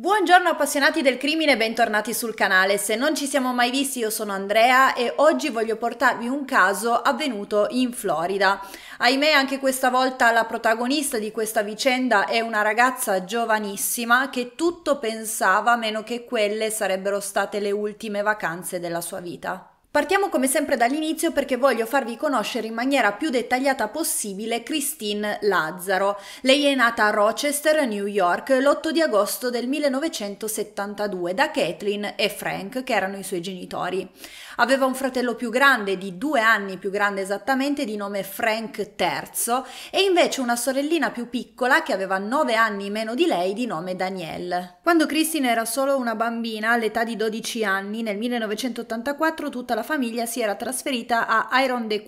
Buongiorno appassionati del crimine e bentornati sul canale. Se non ci siamo mai visti io sono Andrea e oggi voglio portarvi un caso avvenuto in Florida. Ahimè anche questa volta la protagonista di questa vicenda è una ragazza giovanissima che tutto pensava meno che quelle sarebbero state le ultime vacanze della sua vita. Partiamo come sempre dall'inizio perché voglio farvi conoscere in maniera più dettagliata possibile Christine Lazzaro. Lei è nata a Rochester, New York, l'8 di agosto del 1972 da Kathleen e Frank, che erano i suoi genitori. Aveva un fratello più grande, di due anni più grande esattamente, di nome Frank III, e invece una sorellina più piccola che aveva nove anni meno di lei, di nome Danielle. Quando Christine era solo una bambina, all'età di 12 anni, nel 1984 tutta la la famiglia si era trasferita a Iron de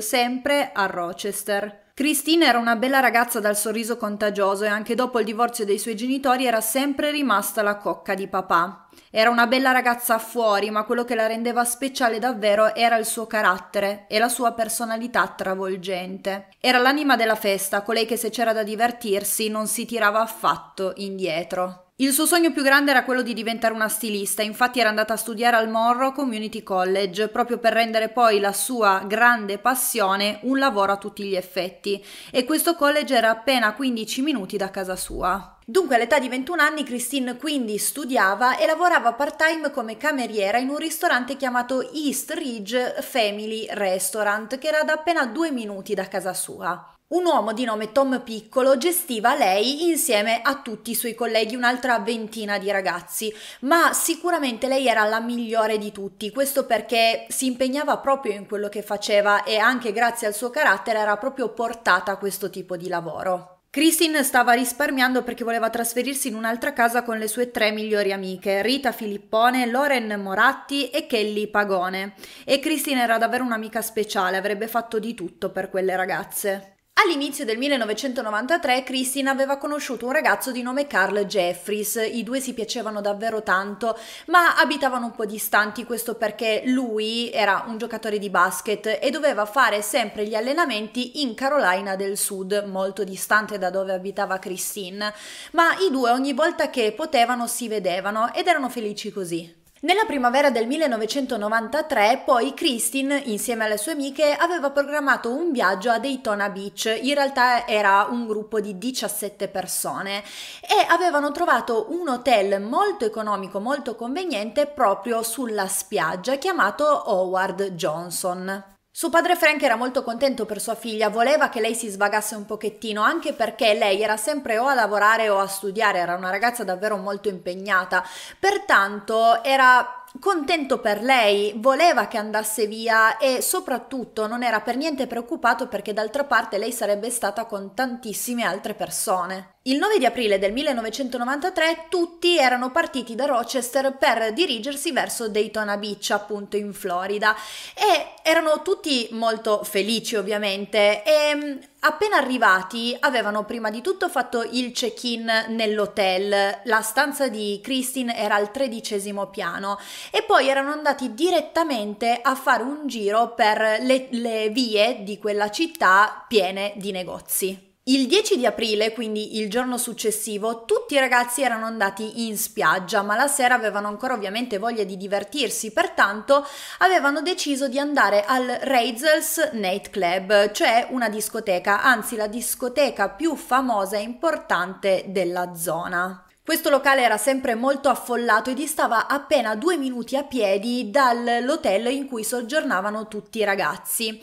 sempre a Rochester. Christine era una bella ragazza dal sorriso contagioso e anche dopo il divorzio dei suoi genitori era sempre rimasta la cocca di papà. Era una bella ragazza fuori, ma quello che la rendeva speciale davvero era il suo carattere e la sua personalità travolgente. Era l'anima della festa, colei che se c'era da divertirsi non si tirava affatto indietro. Il suo sogno più grande era quello di diventare una stilista, infatti era andata a studiare al Morro Community College proprio per rendere poi la sua grande passione un lavoro a tutti gli effetti e questo college era appena 15 minuti da casa sua. Dunque all'età di 21 anni Christine quindi studiava e lavorava part-time come cameriera in un ristorante chiamato East Ridge Family Restaurant che era ad appena due minuti da casa sua. Un uomo di nome Tom Piccolo gestiva lei insieme a tutti i suoi colleghi, un'altra ventina di ragazzi, ma sicuramente lei era la migliore di tutti, questo perché si impegnava proprio in quello che faceva e anche grazie al suo carattere era proprio portata a questo tipo di lavoro. Christine stava risparmiando perché voleva trasferirsi in un'altra casa con le sue tre migliori amiche, Rita Filippone, Loren Moratti e Kelly Pagone. E Christine era davvero un'amica speciale, avrebbe fatto di tutto per quelle ragazze. All'inizio del 1993 Christine aveva conosciuto un ragazzo di nome Carl Jeffries, i due si piacevano davvero tanto, ma abitavano un po' distanti, questo perché lui era un giocatore di basket e doveva fare sempre gli allenamenti in Carolina del Sud, molto distante da dove abitava Christine, ma i due ogni volta che potevano si vedevano ed erano felici così. Nella primavera del 1993 poi Christine, insieme alle sue amiche, aveva programmato un viaggio a Daytona Beach, in realtà era un gruppo di 17 persone e avevano trovato un hotel molto economico, molto conveniente proprio sulla spiaggia chiamato Howard Johnson. Suo padre Frank era molto contento per sua figlia, voleva che lei si svagasse un pochettino, anche perché lei era sempre o a lavorare o a studiare, era una ragazza davvero molto impegnata, pertanto era contento per lei, voleva che andasse via e soprattutto non era per niente preoccupato perché d'altra parte lei sarebbe stata con tantissime altre persone. Il 9 di aprile del 1993 tutti erano partiti da Rochester per dirigersi verso Daytona Beach, appunto in Florida, e erano tutti molto felici ovviamente e ehm, Appena arrivati avevano prima di tutto fatto il check-in nell'hotel, la stanza di Christine era al tredicesimo piano e poi erano andati direttamente a fare un giro per le, le vie di quella città piene di negozi. Il 10 di aprile, quindi il giorno successivo, tutti i ragazzi erano andati in spiaggia, ma la sera avevano ancora ovviamente voglia di divertirsi, pertanto avevano deciso di andare al Reizels Night Club, cioè una discoteca, anzi la discoteca più famosa e importante della zona. Questo locale era sempre molto affollato e distava appena due minuti a piedi dall'hotel in cui soggiornavano tutti i ragazzi.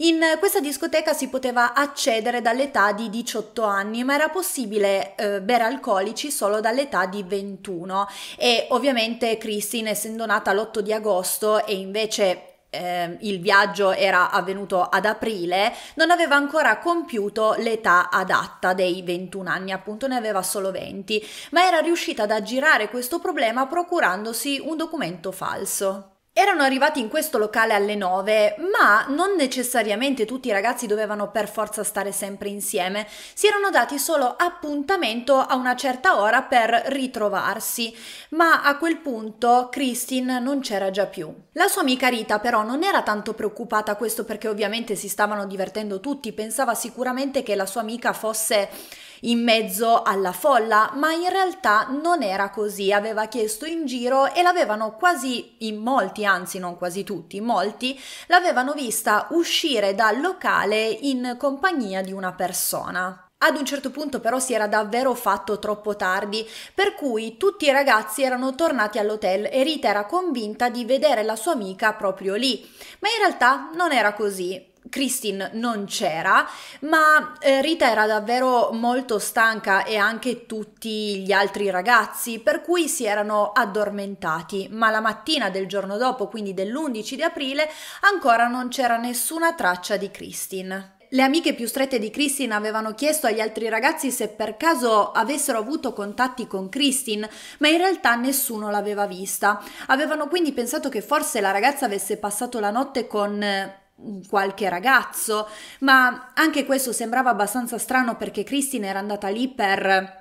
In questa discoteca si poteva accedere dall'età di 18 anni, ma era possibile eh, bere alcolici solo dall'età di 21 e ovviamente Christine essendo nata l'8 di agosto e invece eh, il viaggio era avvenuto ad aprile, non aveva ancora compiuto l'età adatta dei 21 anni, appunto ne aveva solo 20, ma era riuscita ad aggirare questo problema procurandosi un documento falso. Erano arrivati in questo locale alle 9, ma non necessariamente tutti i ragazzi dovevano per forza stare sempre insieme, si erano dati solo appuntamento a una certa ora per ritrovarsi, ma a quel punto Christine non c'era già più. La sua amica Rita però non era tanto preoccupata questo perché ovviamente si stavano divertendo tutti, pensava sicuramente che la sua amica fosse in mezzo alla folla, ma in realtà non era così, aveva chiesto in giro e l'avevano quasi in molti, anzi non quasi tutti, molti l'avevano vista uscire dal locale in compagnia di una persona. Ad un certo punto però si era davvero fatto troppo tardi, per cui tutti i ragazzi erano tornati all'hotel e Rita era convinta di vedere la sua amica proprio lì, ma in realtà non era così. Christine non c'era, ma eh, Rita era davvero molto stanca e anche tutti gli altri ragazzi, per cui si erano addormentati, ma la mattina del giorno dopo, quindi dell'11 di aprile, ancora non c'era nessuna traccia di Christine. Le amiche più strette di Christine avevano chiesto agli altri ragazzi se per caso avessero avuto contatti con Christine, ma in realtà nessuno l'aveva vista. Avevano quindi pensato che forse la ragazza avesse passato la notte con eh, qualche ragazzo, ma anche questo sembrava abbastanza strano perché Christine era andata lì per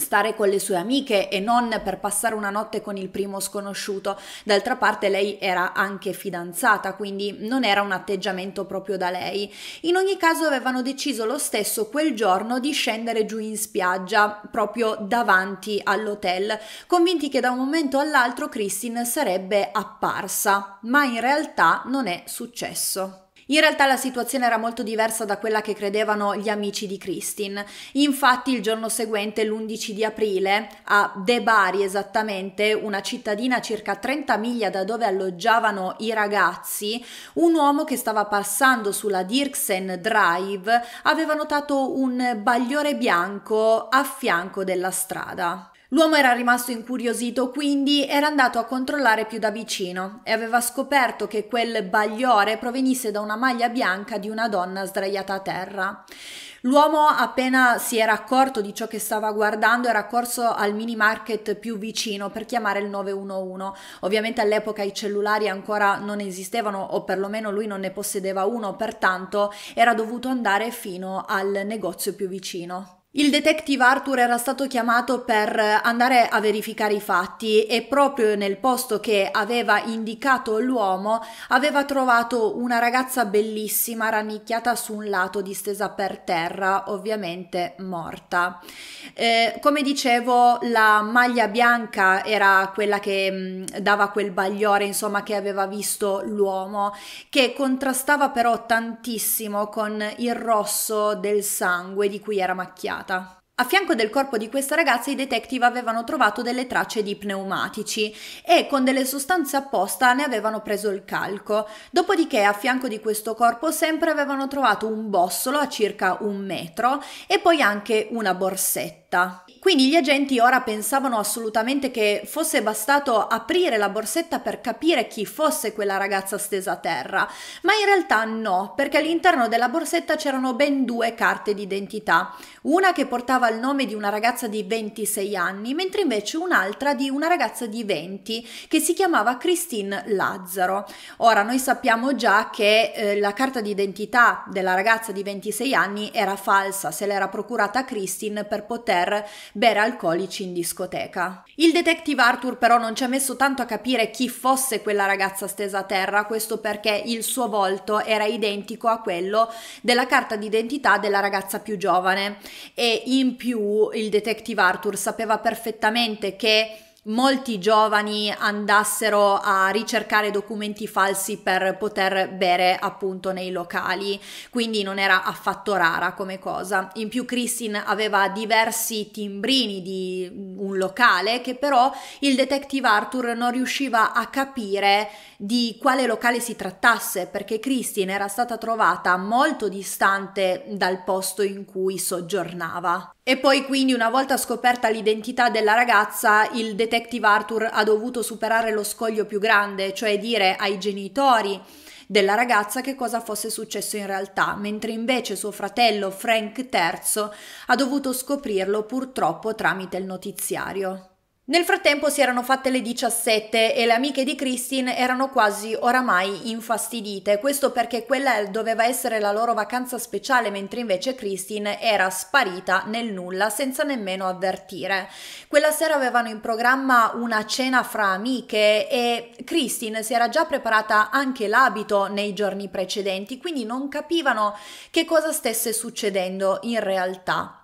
stare con le sue amiche e non per passare una notte con il primo sconosciuto. D'altra parte lei era anche fidanzata, quindi non era un atteggiamento proprio da lei. In ogni caso avevano deciso lo stesso quel giorno di scendere giù in spiaggia, proprio davanti all'hotel, convinti che da un momento all'altro Christine sarebbe apparsa, ma in realtà non è successo. In realtà la situazione era molto diversa da quella che credevano gli amici di Christine. Infatti il giorno seguente, l'11 di aprile, a De Bari esattamente, una cittadina circa 30 miglia da dove alloggiavano i ragazzi, un uomo che stava passando sulla Dirksen Drive aveva notato un bagliore bianco a fianco della strada. L'uomo era rimasto incuriosito, quindi era andato a controllare più da vicino e aveva scoperto che quel bagliore provenisse da una maglia bianca di una donna sdraiata a terra. L'uomo, appena si era accorto di ciò che stava guardando, era corso al mini market più vicino per chiamare il 911. Ovviamente all'epoca i cellulari ancora non esistevano, o perlomeno lui non ne possedeva uno, pertanto era dovuto andare fino al negozio più vicino. Il detective Arthur era stato chiamato per andare a verificare i fatti e proprio nel posto che aveva indicato l'uomo aveva trovato una ragazza bellissima rannicchiata su un lato distesa per terra, ovviamente morta. Eh, come dicevo, la maglia bianca era quella che mh, mm, dava quel bagliore, insomma, che aveva visto l'uomo, che contrastava però tantissimo con il rosso del sangue di cui era macchiato puntata. A fianco del corpo di questa ragazza i detective avevano trovato delle tracce di pneumatici e con delle sostanze apposta ne avevano preso il calco. Dopodiché a fianco di questo corpo sempre avevano trovato un bossolo a circa un metro e poi anche una borsetta. Quindi gli agenti ora pensavano assolutamente che fosse bastato aprire la borsetta per capire chi fosse quella ragazza stesa a terra, ma in realtà no, perché all'interno della borsetta c'erano ben due carte d'identità, una che portava il nome di una ragazza di 26 anni, mentre invece un'altra di una ragazza di 20 che si chiamava Christine Lazzaro. Ora noi sappiamo già che eh, la carta d'identità della ragazza di 26 anni era falsa, se l'era procurata Christine per poter bere alcolici in discoteca. Il detective Arthur però non ci ha messo tanto a capire chi fosse quella ragazza stesa a terra, questo perché il suo volto era identico a quello della carta d'identità della ragazza più giovane e in più il detective Arthur sapeva perfettamente che molti giovani andassero a ricercare documenti falsi per poter bere appunto nei locali, quindi non era affatto rara come cosa. In più Christine aveva diversi timbrini di un locale che però il detective Arthur non riusciva a capire di quale locale si trattasse perché Christine era stata trovata molto distante dal posto in cui soggiornava. E poi quindi una volta scoperta l'identità della ragazza, il detective Arthur ha dovuto superare lo scoglio più grande, cioè dire ai genitori della ragazza che cosa fosse successo in realtà, mentre invece suo fratello Frank III ha dovuto scoprirlo purtroppo tramite il notiziario. Nel frattempo si erano fatte le 17 e le amiche di Christine erano quasi oramai infastidite, questo perché quella doveva essere la loro vacanza speciale, mentre invece Christine era sparita nel nulla senza nemmeno avvertire. Quella sera avevano in programma una cena fra amiche e Christine si era già preparata anche l'abito nei giorni precedenti, quindi non capivano che cosa stesse succedendo in realtà.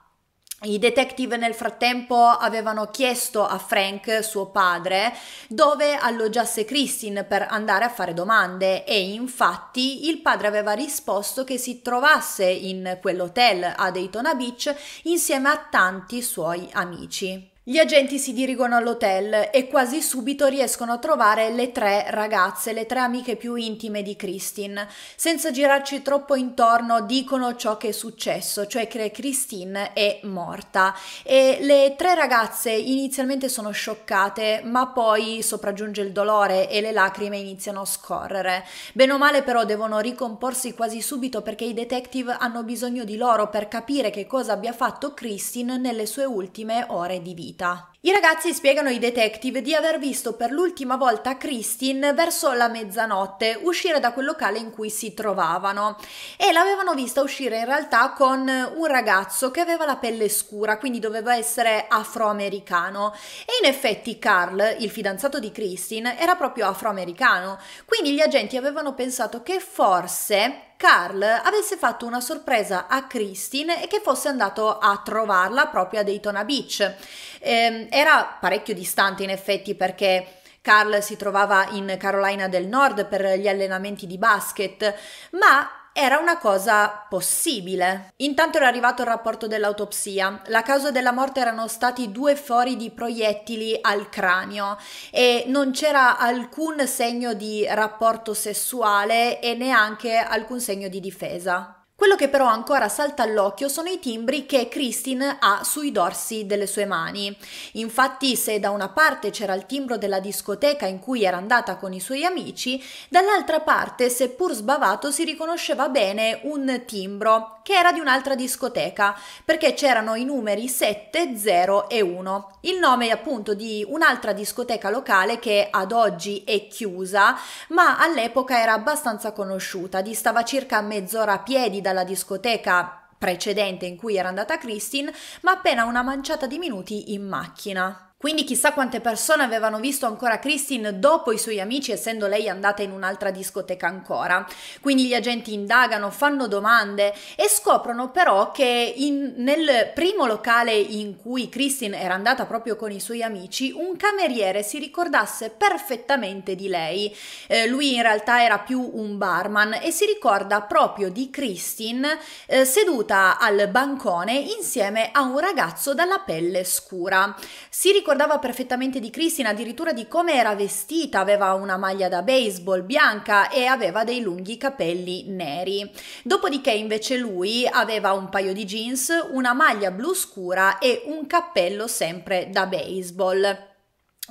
I detective nel frattempo avevano chiesto a Frank, suo padre, dove alloggiasse Christine per andare a fare domande e infatti il padre aveva risposto che si trovasse in quell'hotel a Daytona Beach insieme a tanti suoi amici. Gli agenti si dirigono all'hotel e quasi subito riescono a trovare le tre ragazze, le tre amiche più intime di Christine. Senza girarci troppo intorno dicono ciò che è successo, cioè che Christine è morta. E le tre ragazze inizialmente sono scioccate, ma poi sopraggiunge il dolore e le lacrime iniziano a scorrere. Bene o male però devono ricomporsi quasi subito perché i detective hanno bisogno di loro per capire che cosa abbia fatto Christine nelle sue ultime ore di vita vita. I ragazzi spiegano ai detective di aver visto per l'ultima volta Christine verso la mezzanotte uscire da quel locale in cui si trovavano e l'avevano vista uscire in realtà con un ragazzo che aveva la pelle scura, quindi doveva essere afroamericano e in effetti Carl, il fidanzato di Christine, era proprio afroamericano, quindi gli agenti avevano pensato che forse Carl avesse fatto una sorpresa a Christine e che fosse andato a trovarla proprio a Daytona Beach. Eh, era parecchio distante in effetti perché Carl si trovava in Carolina del Nord per gli allenamenti di basket, ma era una cosa possibile. Intanto era arrivato il rapporto dell'autopsia. La causa della morte erano stati due fori di proiettili al cranio e non c'era alcun segno di rapporto sessuale e neanche alcun segno di difesa. Quello che però ancora salta all'occhio sono i timbri che Christine ha sui dorsi delle sue mani. Infatti, se da una parte c'era il timbro della discoteca in cui era andata con i suoi amici, dall'altra parte, seppur sbavato, si riconosceva bene un timbro che era di un'altra discoteca, perché c'erano i numeri 7, 0 e 1. Il nome appunto di un'altra discoteca locale che ad oggi è chiusa, ma all'epoca era abbastanza conosciuta, distava circa mezz'ora a piedi dalla discoteca precedente in cui era andata Christine, ma appena una manciata di minuti in macchina. Quindi chissà quante persone avevano visto ancora Christine dopo i suoi amici, essendo lei andata in un'altra discoteca ancora. Quindi gli agenti indagano, fanno domande e scoprono però che in, nel primo locale in cui Christine era andata proprio con i suoi amici, un cameriere si ricordasse perfettamente di lei. Eh, lui in realtà era più un barman e si ricorda proprio di Christine eh, seduta al bancone insieme a un ragazzo dalla pelle scura. Si ricorda ricordava perfettamente di Cristina, addirittura di come era vestita, aveva una maglia da baseball bianca e aveva dei lunghi capelli neri. Dopodiché invece lui aveva un paio di jeans, una maglia blu scura e un cappello sempre da baseball.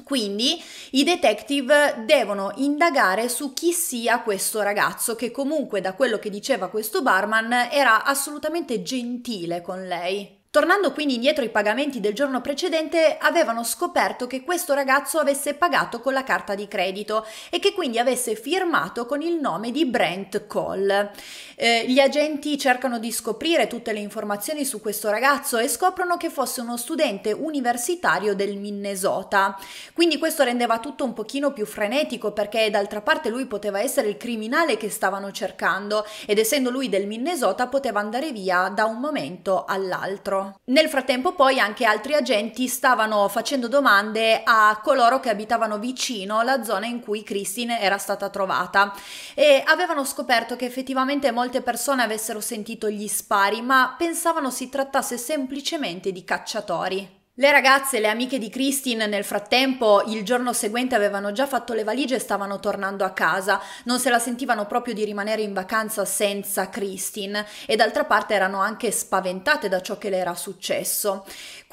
Quindi i detective devono indagare su chi sia questo ragazzo che comunque da quello che diceva questo barman era assolutamente gentile con lei. Tornando quindi indietro ai pagamenti del giorno precedente, avevano scoperto che questo ragazzo avesse pagato con la carta di credito e che quindi avesse firmato con il nome di Brent Cole. Eh, gli agenti cercano di scoprire tutte le informazioni su questo ragazzo e scoprono che fosse uno studente universitario del Minnesota. Quindi questo rendeva tutto un pochino più frenetico perché d'altra parte lui poteva essere il criminale che stavano cercando ed essendo lui del Minnesota poteva andare via da un momento all'altro. Nel frattempo poi anche altri agenti stavano facendo domande a coloro che abitavano vicino la zona in cui Christine era stata trovata e avevano scoperto che effettivamente molte persone avessero sentito gli spari ma pensavano si trattasse semplicemente di cacciatori. Le ragazze, e le amiche di Christine, nel frattempo, il giorno seguente avevano già fatto le valigie e stavano tornando a casa. Non se la sentivano proprio di rimanere in vacanza senza Christine e d'altra parte erano anche spaventate da ciò che le era successo.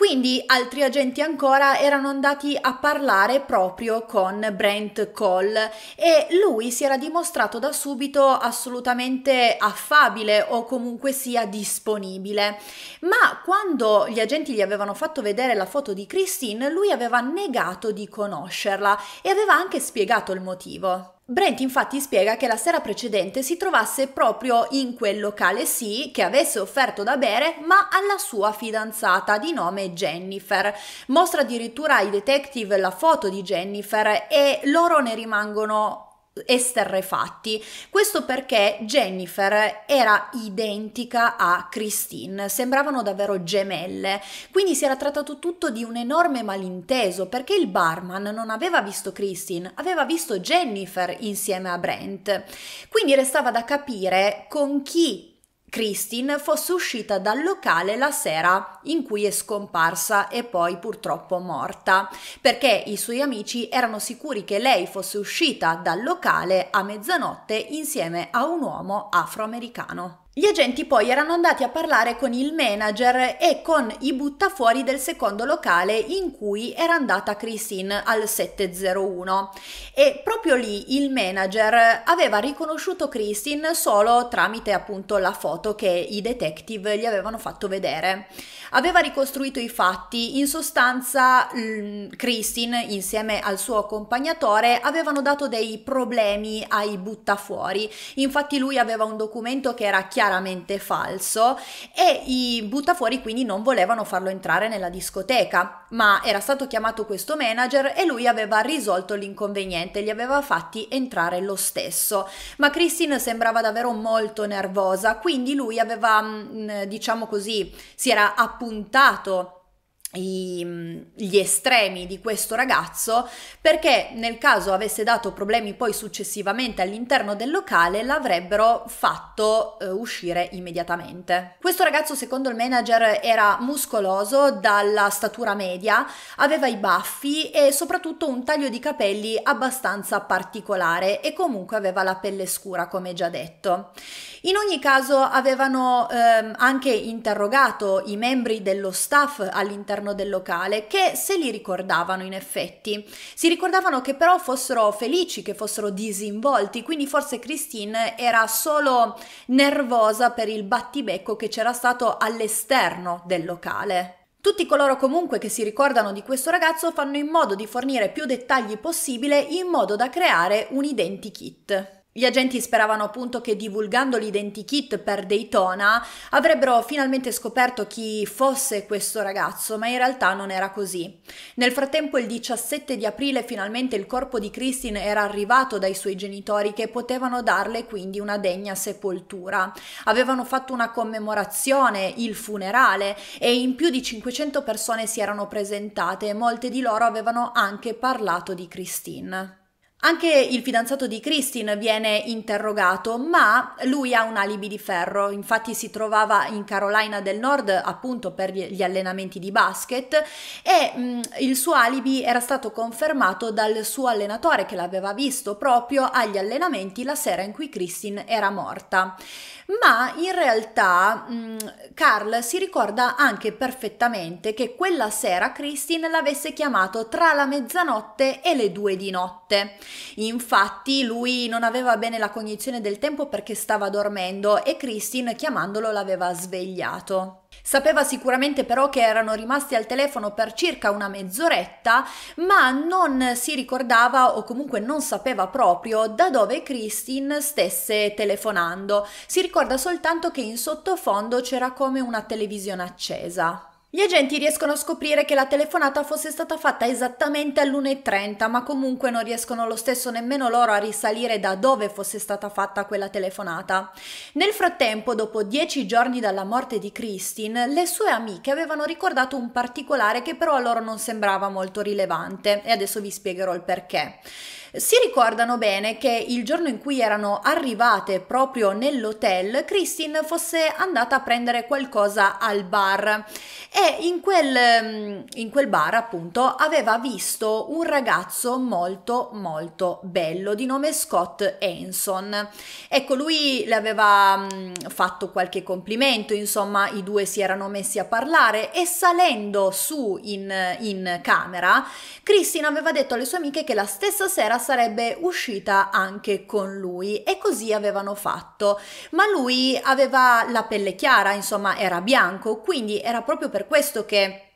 Quindi altri agenti ancora erano andati a parlare proprio con Brent Cole e lui si era dimostrato da subito assolutamente affabile o comunque sia disponibile. Ma quando gli agenti gli avevano fatto vedere la foto di Christine, lui aveva negato di conoscerla e aveva anche spiegato il motivo. Brent infatti spiega che la sera precedente si trovasse proprio in quel locale sì che avesse offerto da bere ma alla sua fidanzata di nome Jennifer. Mostra addirittura ai detective la foto di Jennifer e loro ne rimangono esterrefatti. Questo perché Jennifer era identica a Christine, sembravano davvero gemelle, quindi si era trattato tutto di un enorme malinteso perché il barman non aveva visto Christine, aveva visto Jennifer insieme a Brent. Quindi restava da capire con chi Christine fosse uscita dal locale la sera in cui è scomparsa e poi purtroppo morta, perché i suoi amici erano sicuri che lei fosse uscita dal locale a mezzanotte insieme a un uomo afroamericano. Gli agenti poi erano andati a parlare con il manager e con i buttafuori del secondo locale in cui era andata Christine al 701 e proprio lì il manager aveva riconosciuto Christine solo tramite appunto la foto che i detective gli avevano fatto vedere. Aveva ricostruito i fatti, in sostanza Christine insieme al suo accompagnatore avevano dato dei problemi ai buttafuori, infatti lui aveva un documento che era chiaro chiaramente falso e i buttafuori quindi non volevano farlo entrare nella discoteca, ma era stato chiamato questo manager e lui aveva risolto l'inconveniente, li aveva fatti entrare lo stesso. Ma Christine sembrava davvero molto nervosa, quindi lui aveva, mm, diciamo così, si era appuntato Mm, gli estremi di questo ragazzo perché nel caso avesse dato problemi poi successivamente all'interno del locale l'avrebbero fatto eh, uscire immediatamente. Questo ragazzo secondo il manager era muscoloso dalla statura media, aveva i baffi e soprattutto un taglio di capelli abbastanza particolare e comunque aveva la pelle scura come già detto. In ogni caso avevano ehm, anche interrogato i membri dello staff all'interno all'interno del locale che se li ricordavano in effetti. Si ricordavano che però fossero felici, che fossero disinvolti, quindi forse Christine era solo nervosa per il battibecco che c'era stato all'esterno del locale. Tutti coloro comunque che si ricordano di questo ragazzo fanno in modo di fornire più dettagli possibile in modo da creare un identikit. Gli agenti speravano appunto che divulgando l'identikit per Daytona avrebbero finalmente scoperto chi fosse questo ragazzo, ma in realtà non era così. Nel frattempo il 17 di aprile finalmente il corpo di Christine era arrivato dai suoi genitori che potevano darle quindi una degna sepoltura. Avevano fatto una commemorazione, il funerale e in più di 500 persone si erano presentate e molte di loro avevano anche parlato di Christine. Anche il fidanzato di Christine viene interrogato, ma lui ha un alibi di ferro, infatti si trovava in Carolina del Nord appunto per gli allenamenti di basket e mh, mm, il suo alibi era stato confermato dal suo allenatore che l'aveva visto proprio agli allenamenti la sera in cui Christine era morta. Ma in realtà mh, mm, Carl si ricorda anche perfettamente che quella sera Christine l'avesse chiamato tra la mezzanotte e le due di notte. Infatti lui non aveva bene la cognizione del tempo perché stava dormendo e Christine chiamandolo l'aveva svegliato. Sapeva sicuramente però che erano rimasti al telefono per circa una mezz'oretta, ma non si ricordava o comunque non sapeva proprio da dove Christine stesse telefonando. Si ricorda soltanto che in sottofondo c'era come una televisione accesa. Gli agenti riescono a scoprire che la telefonata fosse stata fatta esattamente all'1.30, ma comunque non riescono lo stesso nemmeno loro a risalire da dove fosse stata fatta quella telefonata. Nel frattempo, dopo dieci giorni dalla morte di Christine, le sue amiche avevano ricordato un particolare che però a loro non sembrava molto rilevante e adesso vi spiegherò il perché. Si ricordano bene che il giorno in cui erano arrivate proprio nell'hotel, Christine fosse andata a prendere qualcosa al bar e in quel, mm, in quel bar appunto aveva visto un ragazzo molto molto bello di nome Scott Hanson. Ecco, lui le aveva mm, fatto qualche complimento, insomma i due si erano messi a parlare e salendo su in, in camera, Christine aveva detto alle sue amiche che la stessa sera sarebbe uscita anche con lui e così avevano fatto. Ma lui aveva la pelle chiara, insomma era bianco, quindi era proprio per questo che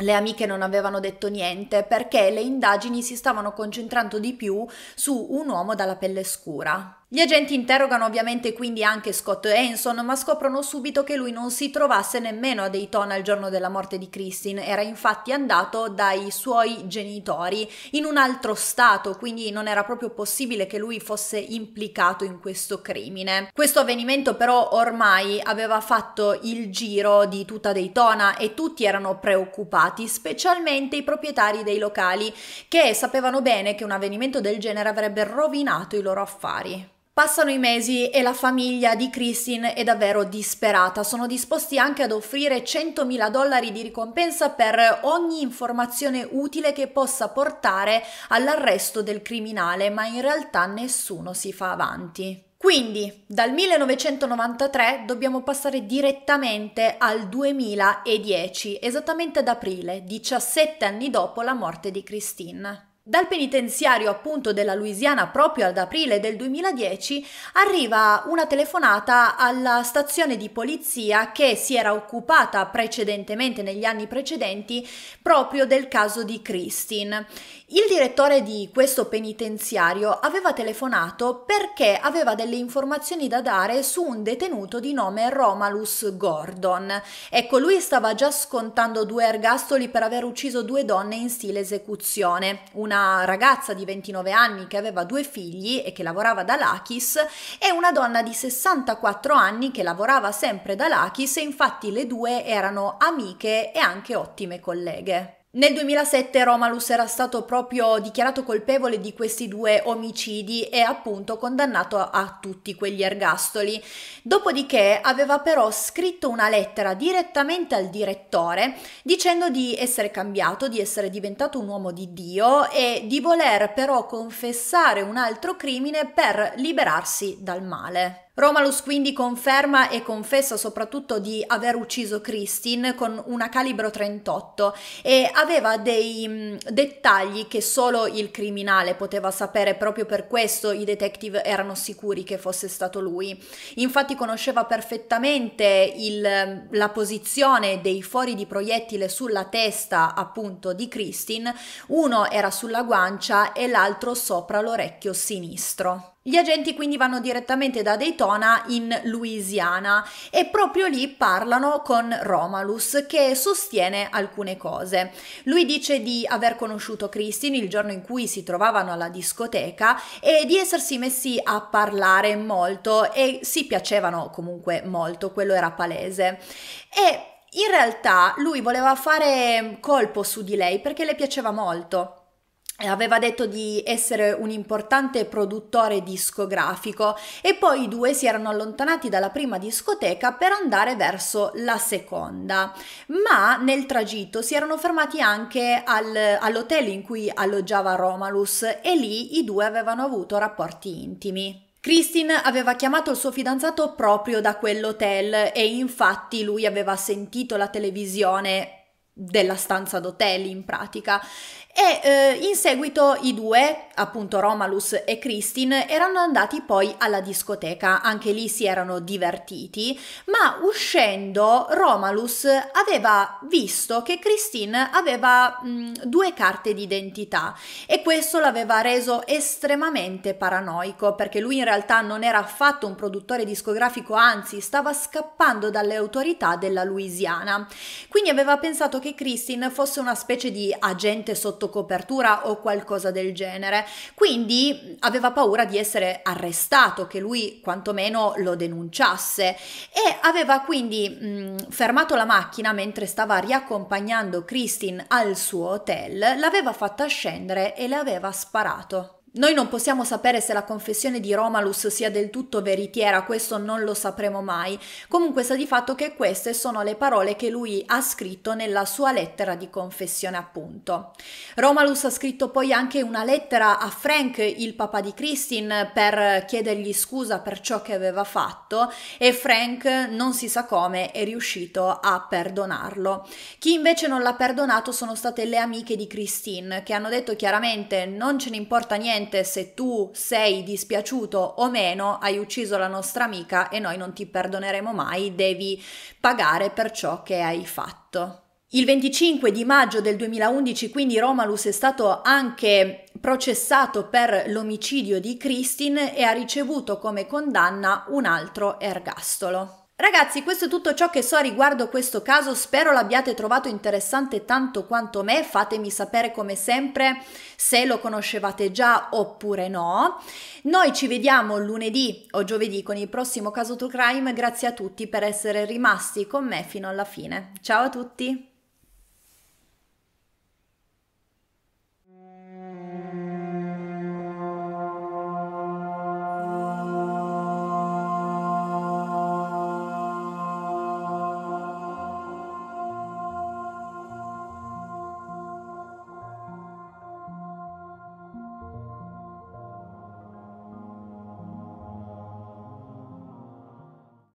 le amiche non avevano detto niente perché le indagini si stavano concentrando di più su un uomo dalla pelle scura. Gli agenti interrogano ovviamente quindi anche Scott Hanson, ma scoprono subito che lui non si trovasse nemmeno a Daytona il giorno della morte di Christine, era infatti andato dai suoi genitori in un altro stato, quindi non era proprio possibile che lui fosse implicato in questo crimine. Questo avvenimento però ormai aveva fatto il giro di tutta Daytona e tutti erano preoccupati, specialmente i proprietari dei locali, che sapevano bene che un avvenimento del genere avrebbe rovinato i loro affari. Passano i mesi e la famiglia di Christine è davvero disperata. Sono disposti anche ad offrire 100.000 dollari di ricompensa per ogni informazione utile che possa portare all'arresto del criminale, ma in realtà nessuno si fa avanti. Quindi dal 1993 dobbiamo passare direttamente al 2010, esattamente ad aprile, 17 anni dopo la morte di Christine. Dal penitenziario appunto della Louisiana proprio ad aprile del 2010 arriva una telefonata alla stazione di polizia che si era occupata precedentemente negli anni precedenti proprio del caso di Christine. Il direttore di questo penitenziario aveva telefonato perché aveva delle informazioni da dare su un detenuto di nome Romalus Gordon. Ecco, lui stava già scontando due ergastoli per aver ucciso due donne in stile esecuzione, una una ragazza di 29 anni che aveva due figli e che lavorava da Lachis e una donna di 64 anni che lavorava sempre da Lachis e infatti le due erano amiche e anche ottime colleghe. Nel 2007 Romalus era stato proprio dichiarato colpevole di questi due omicidi e appunto condannato a tutti quegli ergastoli. Dopodiché aveva però scritto una lettera direttamente al direttore dicendo di essere cambiato, di essere diventato un uomo di Dio e di voler però confessare un altro crimine per liberarsi dal male. Romalus quindi conferma e confessa soprattutto di aver ucciso Christine con una calibro 38 e aveva dei mh, mm, dettagli che solo il criminale poteva sapere, proprio per questo i detective erano sicuri che fosse stato lui. Infatti conosceva perfettamente il, mm, la posizione dei fori di proiettile sulla testa appunto di Christine, uno era sulla guancia e l'altro sopra l'orecchio sinistro. Gli agenti quindi vanno direttamente da Daytona in Louisiana e proprio lì parlano con Romalus che sostiene alcune cose. Lui dice di aver conosciuto Christine il giorno in cui si trovavano alla discoteca e di essersi messi a parlare molto e si piacevano comunque molto, quello era palese. E in realtà lui voleva fare colpo su di lei perché le piaceva molto. Eh, aveva detto di essere un importante produttore discografico e poi i due si erano allontanati dalla prima discoteca per andare verso la seconda, ma nel tragitto si erano fermati anche al, all'hotel in cui alloggiava Romalus e lì i due avevano avuto rapporti intimi. Christine aveva chiamato il suo fidanzato proprio da quell'hotel e infatti lui aveva sentito la televisione della stanza d'hotel in pratica e eh, in seguito i due, appunto Romalus e Christine, erano andati poi alla discoteca, anche lì si erano divertiti, ma uscendo Romalus aveva visto che Christine aveva mh, mm, due carte d'identità e questo l'aveva reso estremamente paranoico perché lui in realtà non era affatto un produttore discografico, anzi stava scappando dalle autorità della Louisiana. Quindi aveva pensato che Christine fosse una specie di agente sotto sotto copertura o qualcosa del genere. Quindi aveva paura di essere arrestato, che lui quantomeno lo denunciasse e aveva quindi mh, fermato la macchina mentre stava riaccompagnando Christine al suo hotel, l'aveva fatta scendere e le aveva sparato. Noi non possiamo sapere se la confessione di Romalus sia del tutto veritiera, questo non lo sapremo mai. Comunque sta di fatto che queste sono le parole che lui ha scritto nella sua lettera di confessione, appunto. Romalus ha scritto poi anche una lettera a Frank, il papà di Christine, per chiedergli scusa per ciò che aveva fatto e Frank non si sa come è riuscito a perdonarlo. Chi invece non l'ha perdonato sono state le amiche di Christine che hanno detto chiaramente non ce ne importa niente veramente se tu sei dispiaciuto o meno, hai ucciso la nostra amica e noi non ti perdoneremo mai, devi pagare per ciò che hai fatto. Il 25 di maggio del 2011 quindi Romalus è stato anche processato per l'omicidio di Christine e ha ricevuto come condanna un altro ergastolo. Ragazzi, questo è tutto ciò che so riguardo questo caso, spero l'abbiate trovato interessante tanto quanto me, fatemi sapere come sempre se lo conoscevate già oppure no. Noi ci vediamo lunedì o giovedì con il prossimo caso to crime, grazie a tutti per essere rimasti con me fino alla fine. Ciao a tutti!